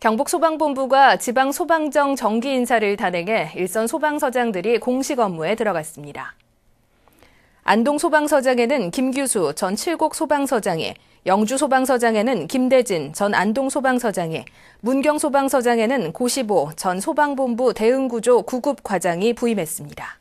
경북소방본부가 지방소방정 정기 인사를 단행해 일선 소방서장들이 공식 업무에 들어갔습니다. 안동소방서장에는 김규수 전 7곡 소방서장이, 영주소방서장에는 김대진 전 안동소방서장이, 문경소방서장에는 고시보 전 소방본부 대응구조 구급 과장이 부임했습니다.